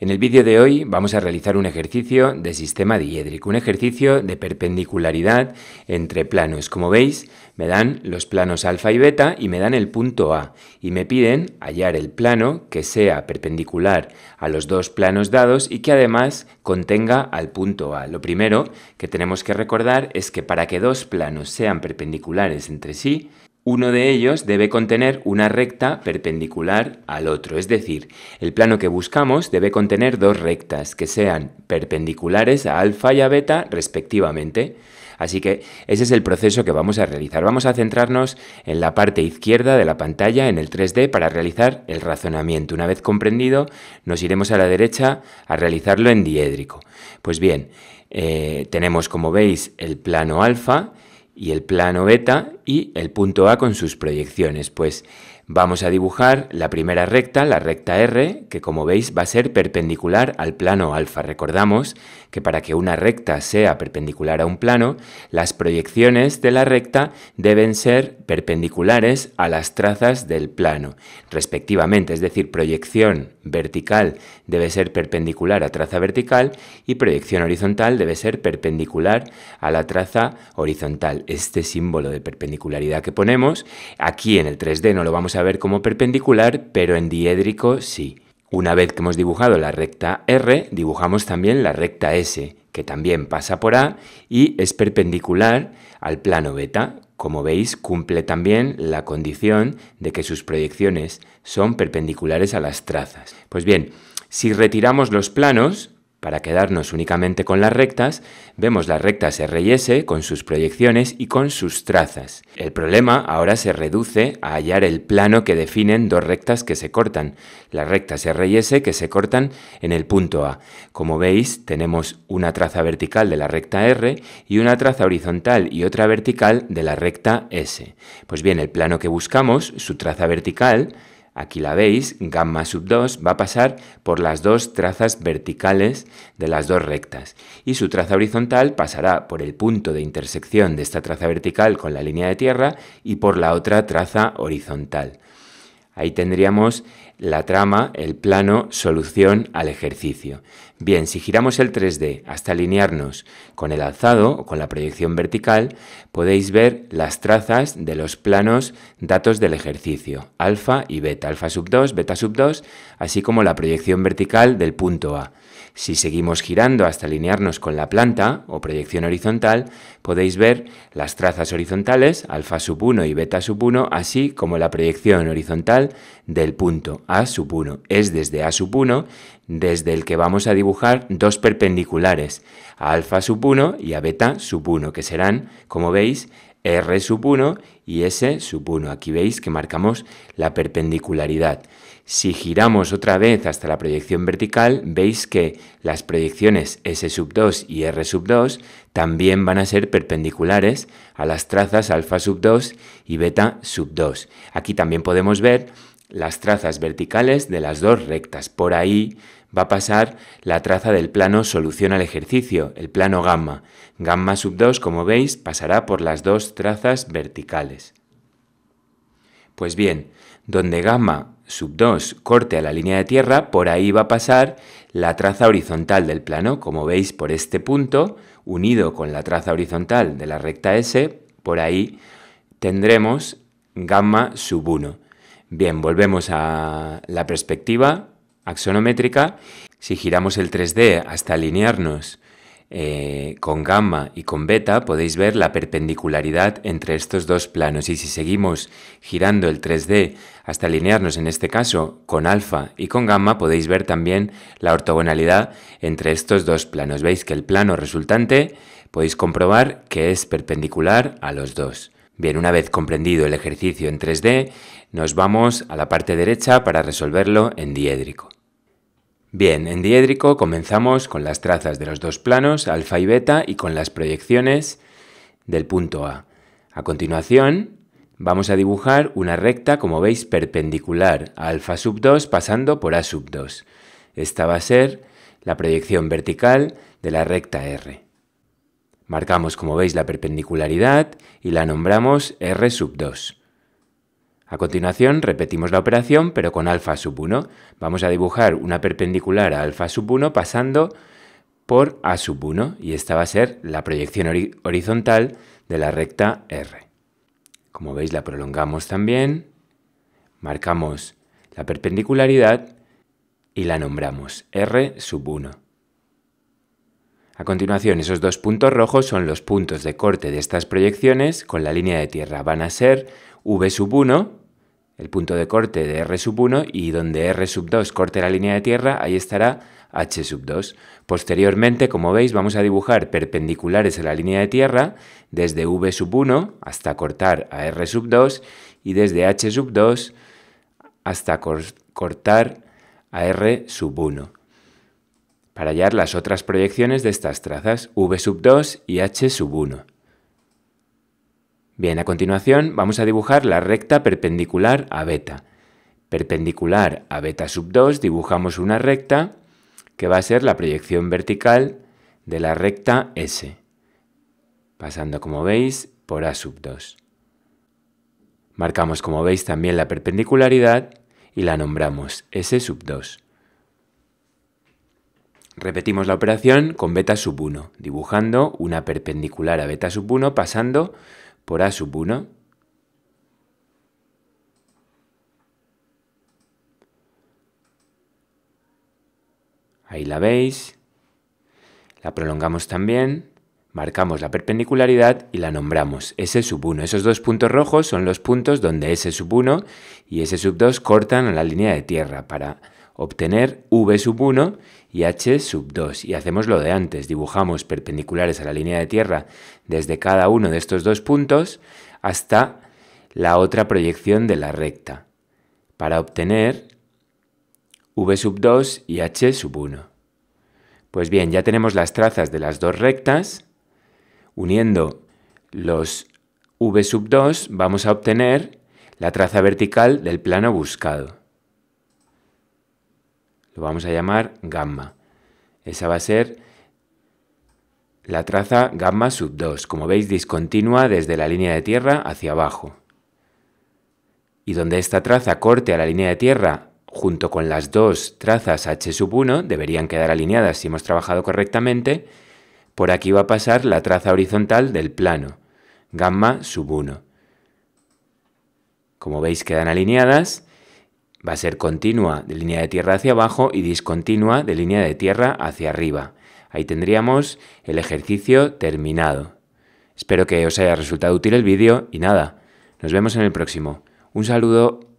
En el vídeo de hoy vamos a realizar un ejercicio de sistema diédrico, un ejercicio de perpendicularidad entre planos. Como veis, me dan los planos alfa y beta y me dan el punto A y me piden hallar el plano que sea perpendicular a los dos planos dados y que además contenga al punto A. Lo primero que tenemos que recordar es que para que dos planos sean perpendiculares entre sí, uno de ellos debe contener una recta perpendicular al otro, es decir, el plano que buscamos debe contener dos rectas que sean perpendiculares a alfa y a beta respectivamente. Así que ese es el proceso que vamos a realizar. Vamos a centrarnos en la parte izquierda de la pantalla, en el 3D, para realizar el razonamiento. Una vez comprendido, nos iremos a la derecha a realizarlo en diédrico. Pues bien, eh, tenemos como veis el plano alfa, y el plano beta y el punto A con sus proyecciones. Pues Vamos a dibujar la primera recta, la recta R, que como veis va a ser perpendicular al plano alfa. Recordamos que para que una recta sea perpendicular a un plano, las proyecciones de la recta deben ser perpendiculares a las trazas del plano, respectivamente, es decir, proyección vertical debe ser perpendicular a traza vertical y proyección horizontal debe ser perpendicular a la traza horizontal. Este símbolo de perpendicularidad que ponemos aquí en el 3D no lo vamos a ver como perpendicular, pero en diédrico sí. Una vez que hemos dibujado la recta R, dibujamos también la recta S, que también pasa por A y es perpendicular al plano beta. Como veis, cumple también la condición de que sus proyecciones son perpendiculares a las trazas. Pues bien, si retiramos los planos, para quedarnos únicamente con las rectas, vemos las rectas R y S con sus proyecciones y con sus trazas. El problema ahora se reduce a hallar el plano que definen dos rectas que se cortan, las rectas R y S que se cortan en el punto A. Como veis, tenemos una traza vertical de la recta R y una traza horizontal y otra vertical de la recta S. Pues bien, el plano que buscamos, su traza vertical, Aquí la veis, gamma sub 2 va a pasar por las dos trazas verticales de las dos rectas y su traza horizontal pasará por el punto de intersección de esta traza vertical con la línea de tierra y por la otra traza horizontal. Ahí tendríamos la trama, el plano, solución al ejercicio. Bien, si giramos el 3D hasta alinearnos con el alzado o con la proyección vertical, podéis ver las trazas de los planos datos del ejercicio, alfa y beta, alfa sub 2, beta sub 2, así como la proyección vertical del punto A. Si seguimos girando hasta alinearnos con la planta o proyección horizontal, podéis ver las trazas horizontales, alfa sub 1 y beta sub 1, así como la proyección horizontal del punto A sub 1. Es desde A sub 1 desde el que vamos a dibujar dos perpendiculares, a alfa sub 1 y a beta sub 1, que serán, como veis, R sub 1 y S sub 1. Aquí veis que marcamos la perpendicularidad. Si giramos otra vez hasta la proyección vertical, veis que las proyecciones S sub 2 y R sub 2 también van a ser perpendiculares a las trazas alfa sub 2 y beta sub 2. Aquí también podemos ver las trazas verticales de las dos rectas. Por ahí va a pasar la traza del plano solución al ejercicio, el plano gamma. Gamma sub 2, como veis, pasará por las dos trazas verticales. Pues bien, donde gamma sub 2 corte a la línea de tierra, por ahí va a pasar la traza horizontal del plano, como veis por este punto, unido con la traza horizontal de la recta S, por ahí tendremos gamma sub 1. Bien, volvemos a la perspectiva axonométrica, si giramos el 3D hasta alinearnos eh, con gamma y con beta, podéis ver la perpendicularidad entre estos dos planos. Y si seguimos girando el 3D hasta alinearnos, en este caso, con alfa y con gamma, podéis ver también la ortogonalidad entre estos dos planos. Veis que el plano resultante podéis comprobar que es perpendicular a los dos. Bien, una vez comprendido el ejercicio en 3D, nos vamos a la parte derecha para resolverlo en diédrico. Bien, en diédrico comenzamos con las trazas de los dos planos, alfa y beta, y con las proyecciones del punto A. A continuación, vamos a dibujar una recta, como veis, perpendicular a alfa sub 2 pasando por A sub 2. Esta va a ser la proyección vertical de la recta R. Marcamos, como veis, la perpendicularidad y la nombramos R sub 2. A continuación repetimos la operación pero con alfa sub 1. Vamos a dibujar una perpendicular a alfa sub 1 pasando por a sub 1 y esta va a ser la proyección horizontal de la recta R. Como veis la prolongamos también, marcamos la perpendicularidad y la nombramos R sub 1. A continuación, esos dos puntos rojos son los puntos de corte de estas proyecciones con la línea de tierra. Van a ser V sub 1 el punto de corte de R sub 1 y donde R sub 2 corte la línea de tierra, ahí estará H sub 2. Posteriormente, como veis, vamos a dibujar perpendiculares a la línea de tierra desde V sub 1 hasta cortar a R sub 2 y desde H sub 2 hasta cortar a R sub 1 para hallar las otras proyecciones de estas trazas V sub 2 y H sub 1. Bien, a continuación vamos a dibujar la recta perpendicular a beta. Perpendicular a beta sub 2 dibujamos una recta que va a ser la proyección vertical de la recta S, pasando como veis por A sub 2. Marcamos como veis también la perpendicularidad y la nombramos S sub 2. Repetimos la operación con beta sub 1, dibujando una perpendicular a beta sub 1 pasando por A sub 1. Ahí la veis. La prolongamos también, marcamos la perpendicularidad y la nombramos S sub 1. Esos dos puntos rojos son los puntos donde S sub 1 y S sub 2 cortan la línea de tierra para obtener V sub 1 y h sub 2 y hacemos lo de antes, dibujamos perpendiculares a la línea de tierra desde cada uno de estos dos puntos hasta la otra proyección de la recta para obtener v sub 2 y h sub 1. Pues bien, ya tenemos las trazas de las dos rectas. Uniendo los v sub 2 vamos a obtener la traza vertical del plano buscado vamos a llamar gamma. Esa va a ser la traza gamma sub 2, como veis discontinua desde la línea de tierra hacia abajo. Y donde esta traza corte a la línea de tierra junto con las dos trazas h sub 1, deberían quedar alineadas si hemos trabajado correctamente, por aquí va a pasar la traza horizontal del plano, gamma sub 1. Como veis quedan alineadas Va a ser continua de línea de tierra hacia abajo y discontinua de línea de tierra hacia arriba. Ahí tendríamos el ejercicio terminado. Espero que os haya resultado útil el vídeo y nada, nos vemos en el próximo. Un saludo